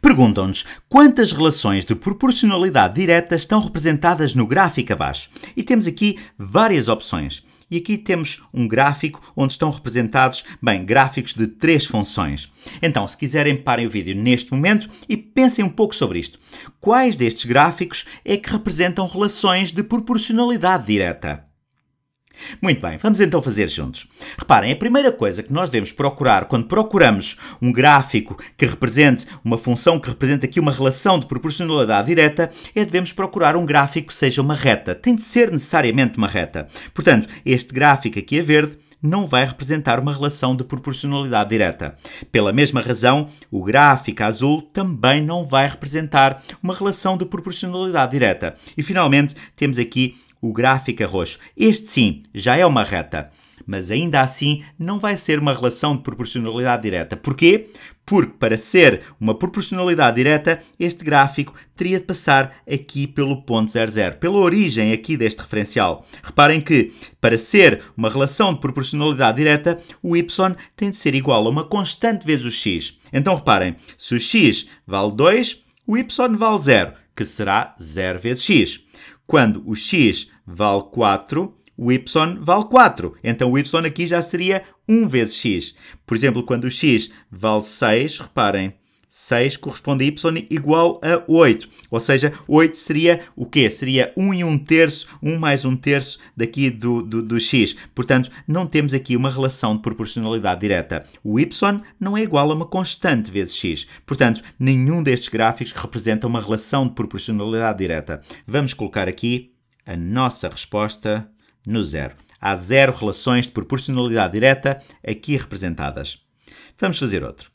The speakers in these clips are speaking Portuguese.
Perguntam-nos quantas relações de proporcionalidade direta estão representadas no gráfico abaixo. E temos aqui várias opções. E aqui temos um gráfico onde estão representados, bem, gráficos de três funções. Então, se quiserem, parem o vídeo neste momento e pensem um pouco sobre isto. Quais destes gráficos é que representam relações de proporcionalidade direta? Muito bem, vamos então fazer juntos. Reparem, a primeira coisa que nós devemos procurar quando procuramos um gráfico que represente uma função que represente aqui uma relação de proporcionalidade direta é devemos procurar um gráfico que seja uma reta. Tem de ser necessariamente uma reta. Portanto, este gráfico aqui a é verde não vai representar uma relação de proporcionalidade direta. Pela mesma razão, o gráfico azul também não vai representar uma relação de proporcionalidade direta. E finalmente, temos aqui o gráfico é roxo. Este sim, já é uma reta, mas ainda assim não vai ser uma relação de proporcionalidade direta. Porquê? Porque para ser uma proporcionalidade direta, este gráfico teria de passar aqui pelo ponto 00, pela origem aqui deste referencial. Reparem que para ser uma relação de proporcionalidade direta, o y tem de ser igual a uma constante vezes o x. Então reparem, se o x vale 2, o y vale 0, que será 0 vezes x quando o x vale 4, o y vale 4. Então o y aqui já seria 1 vezes x. Por exemplo, quando o x vale 6, reparem, 6 corresponde a y igual a 8. Ou seja, 8 seria o quê? Seria 1 e 1 terço, 1 mais 1 terço daqui do, do, do x. Portanto, não temos aqui uma relação de proporcionalidade direta. O y não é igual a uma constante vezes x. Portanto, nenhum destes gráficos representa uma relação de proporcionalidade direta. Vamos colocar aqui a nossa resposta no zero. Há zero relações de proporcionalidade direta aqui representadas. Vamos fazer outro.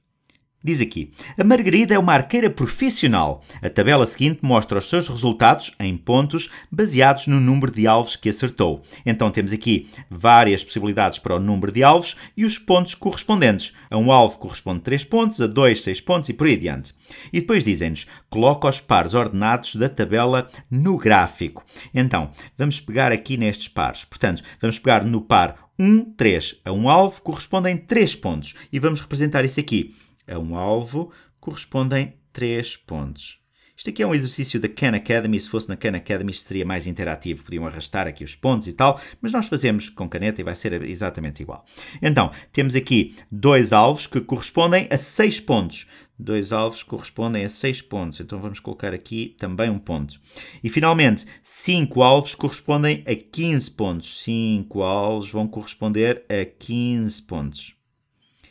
Diz aqui: A Margarida é uma arqueira profissional. A tabela seguinte mostra os seus resultados em pontos baseados no número de alvos que acertou. Então temos aqui várias possibilidades para o número de alvos e os pontos correspondentes. A um alvo corresponde 3 pontos, a 2, 6 pontos e por aí adiante. E depois dizem-nos: coloca os pares ordenados da tabela no gráfico. Então, vamos pegar aqui nestes pares. Portanto, vamos pegar no par 1, 3. A um alvo correspondem 3 pontos. E vamos representar isso aqui a um alvo correspondem 3 pontos. Isto aqui é um exercício da Khan Academy. Se fosse na Khan Academy, isto seria mais interativo. Podiam arrastar aqui os pontos e tal, mas nós fazemos com caneta e vai ser exatamente igual. Então, temos aqui dois alvos que correspondem a seis pontos. Dois alvos correspondem a seis pontos. Então, vamos colocar aqui também um ponto. E, finalmente, cinco alvos correspondem a 15 pontos. Cinco alvos vão corresponder a 15 pontos.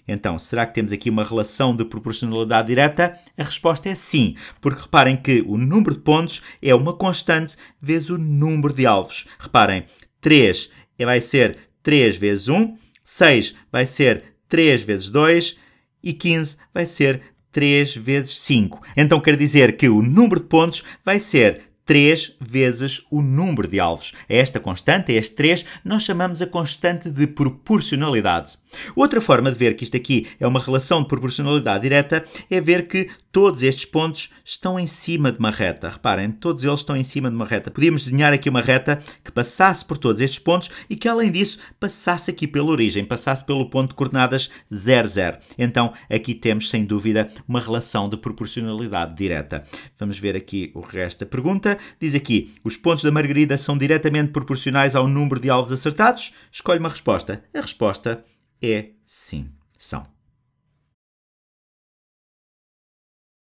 Então, será que temos aqui uma relação de proporcionalidade direta? A resposta é sim, porque reparem que o número de pontos é uma constante vezes o número de alvos. Reparem, 3 vai ser 3 vezes 1, 6 vai ser 3 vezes 2 e 15 vai ser 3 vezes 5. Então quer dizer que o número de pontos vai ser três vezes o número de alvos. A é esta constante, a é este 3, nós chamamos a constante de proporcionalidade. Outra forma de ver que isto aqui é uma relação de proporcionalidade direta é ver que todos estes pontos estão em cima de uma reta. Reparem, todos eles estão em cima de uma reta. Podíamos desenhar aqui uma reta que passasse por todos estes pontos e que, além disso, passasse aqui pela origem, passasse pelo ponto de coordenadas 0, 0. Então, aqui temos, sem dúvida, uma relação de proporcionalidade direta. Vamos ver aqui o resto da pergunta. Diz aqui, os pontos da margarida são diretamente proporcionais ao número de alvos acertados? Escolhe uma resposta. A resposta é sim, são.